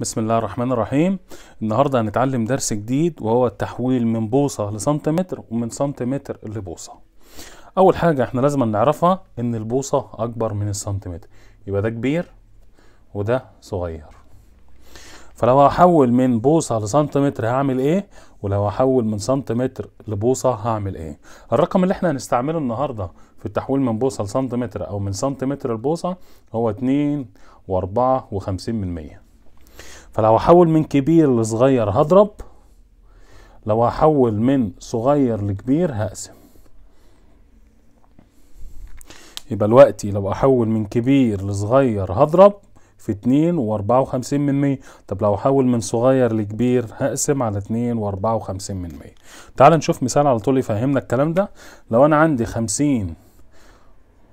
بسم الله الرحمن الرحيم النهاردة هنتعلم درس جديد وهو التحويل من بوصة لسنتيمتر ومن سنتيمتر لبوصة أول حاجة احنا لازم نعرفها إن البوصة أكبر من السنتيمتر يبقى ده كبير وده صغير فلو هحول من بوصة لسنتيمتر هعمل ايه ولو هحول من سنتيمتر لبوصة هعمل ايه الرقم اللي احنا هنستعمله النهاردة في التحويل من بوصة لسنتيمتر او من سنتيمتر لبوصة هو اتنين واربعة وخمسين من فلو احول من كبير لصغير هضرب لو احول من صغير لكبير هقسم يبقى دلوقتي لو احول من كبير لصغير هضرب في اتنين واربعة وخمسين من مية طب لو احول من صغير لكبير هقسم على اتنين واربعة وخمسين من مية تعال نشوف مثال على طول يفهمنا الكلام ده لو انا عندي خمسين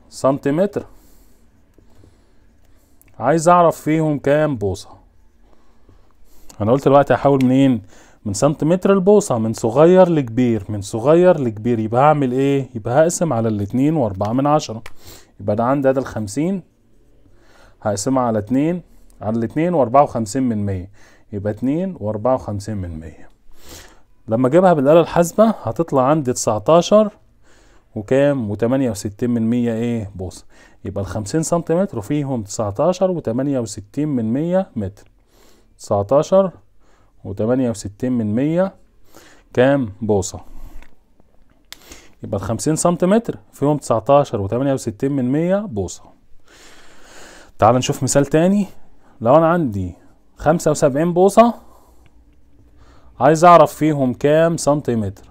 سنتيمتر عايز اعرف فيهم كام بوصة انا قلت الوقت هحول منين من سنتيمتر البوصه من صغير لكبير من صغير لكبير يبقى هعمل ايه يبقى هقسم على الاتنين واربعة من عشرة يبقى ده عندي ده الخمسين هقسمها على اتنين على الاتنين واربعة وخمسين من مية يبقى اتنين واربعة وخمسين من مية لما اجيبها بالآلة الحاسبة هتطلع عندي تسعتاشر وكام وتمانية وستين من مية ايه بوصة يبقى الخمسين سنتيمتر فيهم تسعتاشر وتمانية وستين من مية متر 19 وتمانية وستين من مية كام بوصة يبقى خمسين سنتيمتر فيهم تسعتاشر وتمانية وستين من مية بوصة تعال نشوف مثال تاني لو أنا عندي خمسة وسبعين بوصة عايز أعرف فيهم كام سنتيمتر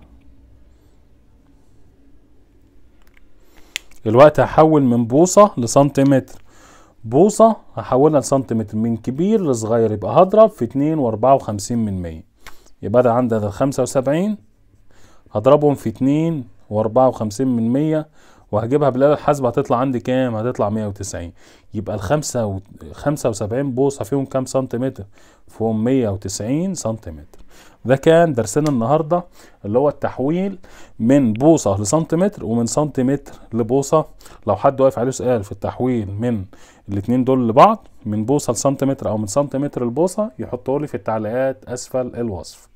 الوقت هحول من بوصة لسنتيمتر بوصة هحولها لسنتيمتر من كبير لصغير يبقى هضرب في اتنين واربعة وخمسين من مية يبقى ده عندي ده خمسة وسبعين هضربهم في اتنين واربعة وخمسين من مية وهجيبها بالآلة الحاسبة هتطلع عندي كام؟ هتطلع 190 يبقى ال 75 بوصة فيهم كام سنتيمتر؟ فيهم 190 سنتيمتر ده كان درسنا النهاردة اللي هو التحويل من بوصة لسنتيمتر ومن سنتيمتر لبوصة لو حد واقف عليه سؤال في التحويل من الاتنين دول لبعض من بوصة لسنتيمتر أو من سنتيمتر لبوصة يحطه لي في التعليقات أسفل الوصف